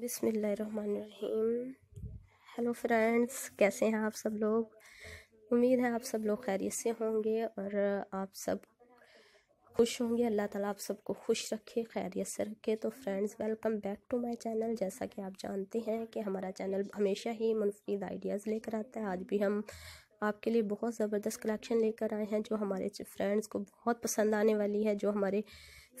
बिसमीम hello friends कैसे हैं आप सब लोग उम्मीद है आप सब लोग खैरियत से होंगे और आप सब खुश होंगे अल्लाह ताला आप सबको खुश रखे खैरियत से रखे तो friends welcome back to my channel जैसा कि आप जानते हैं कि हमारा चैनल हमेशा ही मुनफरद आइडियाज़ लेकर आता है आज भी हम आपके लिए बहुत ज़बरदस्त कलेक्शन लेकर आए हैं जो हमारे फ्रेंड्स को बहुत पसंद आने वाली है जो हमारे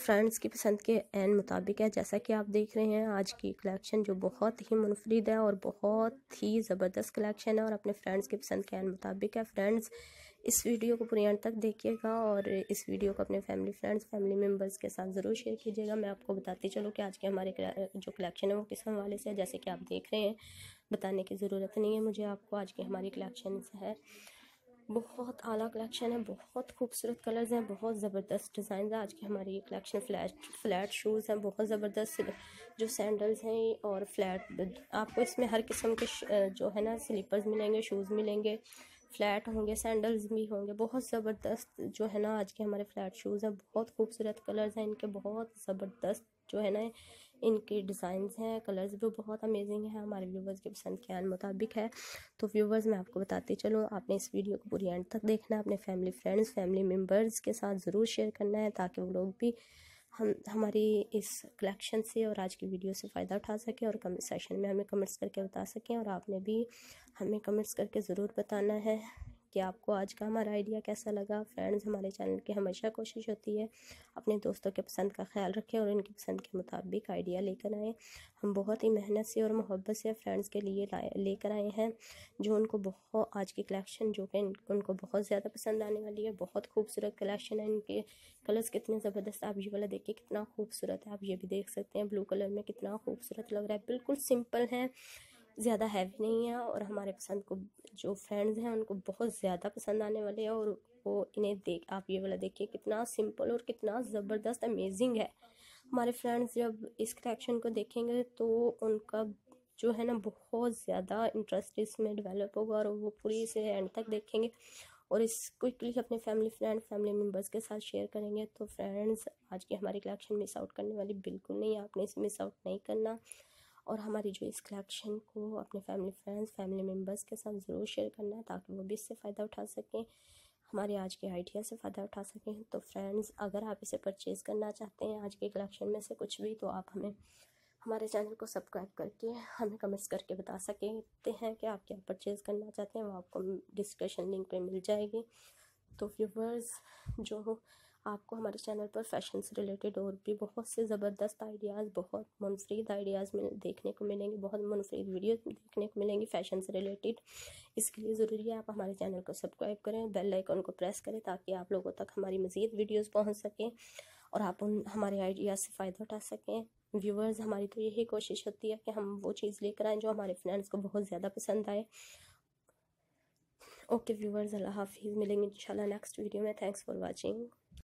फ्रेंड्स की पसंद के एन मुताबिक है जैसा कि आप देख रहे हैं आज की कलेक्शन जो बहुत ही मुनफरद है और बहुत ही ज़बरदस्त कलेक्शन है और अपने फ्रेंड्स की पसंद के एन मुताबिक है फ्रेंड्स इस वीडियो को पूरे एंड तक देखिएगा और इस वीडियो को अपने फैमिली फ्रेंड्स फैमिली मेम्बर्स के साथ ज़रूर शेयर कीजिएगा मैं आपको बताती चलूँ कि आज के हमारे जो कलेक्शन है वो किस हवाले से है जैसे कि आप देख रहे हैं बताने की ज़रूरत नहीं है मुझे आपको आज की हमारी कलेक्शन है बहुत आला कलेक्शन है बहुत खूबसूरत कलर्स हैं बहुत ज़बरदस्त डिज़ाइन है आज के हमारे ये कलेक्शन फ्लैट फ्लैट शूज़ हैं बहुत ज़बरदस्त जो सैंडल्स हैं और फ्लैट आपको इसमें हर किस्म के जो है ना स्लीपर्स मिलेंगे शूज़ मिलेंगे फ्लैट होंगे सैंडल्स भी होंगे बहुत ज़बरदस्त जो है ना आज के हमारे फ्लैट शूज़ हैं बहुत खूबसूरत कलर्स हैं इनके बहुत ज़बरदस्त जो है ना इनके डिज़ाइन हैं कलर्स भी बहुत अमेजिंग हैं हमारे व्यूवर्स के पसंद के मुताबिक है तो व्यूवर्स मैं आपको बताती चलूँ आपने इस वीडियो को पूरी एंड तक देखना अपने फैमिली फ्रेंड्स फैमिली मेम्बर्स के साथ ज़रूर शेयर करना है ताकि वो लोग भी हम हमारी इस कलेक्शन से और आज की वीडियो से फ़ायदा उठा सकें और कमेंट सेशन में हमें कमेंट्स करके बता सकें और आपने भी हमें कमेंट्स करके ज़रूर बताना है कि आपको आज का हमारा आइडिया कैसा लगा फ्रेंड्स हमारे चैनल की हमेशा कोशिश होती है अपने दोस्तों के पसंद का ख्याल रखें और उनकी पसंद के मुताबिक आइडिया लेकर आएँ हम बहुत ही मेहनत से और मोहब्बत से फ्रेंड्स के लिए लेकर आए हैं जो उनको बहुत आज की कलेक्शन जो कि उनको बहुत ज़्यादा पसंद आने वाली है बहुत खूबसूरत कलेक्शन है इनके कलर्स कितने ज़बरदस्त आप ये वाला देखिए कितना खूबसूरत है आप ये भी देख सकते हैं ब्लू कलर में कितना खूबसूरत लग रहा है बिल्कुल सिंपल है ज़्यादा हैवी नहीं है और हमारे पसंद को जो फ्रेंड्स हैं उनको बहुत ज़्यादा पसंद आने वाले हैं और वो इन्हें देख आप ये वाला देखिए कितना सिंपल और कितना ज़बरदस्त अमेजिंग है हमारे फ्रेंड्स जब इस कलेक्शन को देखेंगे तो उनका जो है ना बहुत ज़्यादा इंटरेस्ट इसमें डेवलप होगा और वो पूरी से एंड तक देखेंगे और इस क्विकली अपने फैमिली फ्रेंड फैमिली मेम्बर्स के साथ शेयर करेंगे तो फ्रेंड्स आज की हमारी कलेक्शन मिस आउट करने वाली बिल्कुल नहीं आपने इसे मिस आउट नहीं करना और हमारी जो इस कलेक्शन को अपने फैमिली फ्रेंड्स फैमिली मेम्बर्स के साथ ज़रूर शेयर करना है ताकि वो भी इससे फ़ायदा उठा सकें हमारे आज के आइडिया से फ़ायदा उठा सकें तो फ्रेंड्स अगर आप इसे परचेज़ करना चाहते हैं आज के कलेक्शन में से कुछ भी तो आप हमें हमारे चैनल को सब्सक्राइब करके हमें कमेंट्स करके बता सकते हैं कि आप क्या परचेज़ करना चाहते हैं वो आपको डिस्क्रिप्शन लिंक पे मिल जाएगी तो व्यूवर्स जो आपको हमारे चैनल पर फैशन से रिलेटेड और भी बहुत से ज़बरदस्त आइडियाज़ बहुत मनफरद आइडियाज़ मिल देखने को मिलेंगे बहुत मनफरद वीडियो देखने को मिलेंगी फैशन से रिलेटेड इसके लिए ज़रूरी है आप हमारे चैनल को सब्सक्राइब करें बेल आइकन को प्रेस करें ताकि आप लोगों तक हमारी मज़ीद वीडियोज़ पहुँच सकें और आप उन हमारे आइडियाज़ से फ़ायदा उठा सकें व्यूअर्स हमारी तो यही कोशिश होती है कि हम वो चीज़ लेकर आएँ जो हमारे फ्रेंड्स को बहुत ज़्यादा पसंद आए ओके व्यूअर्स अल्लाह हाफिज़ मिलेंगे इंशाल्लाह नेक्स्ट वीडियो में थैंक्स फॉर वाचिंग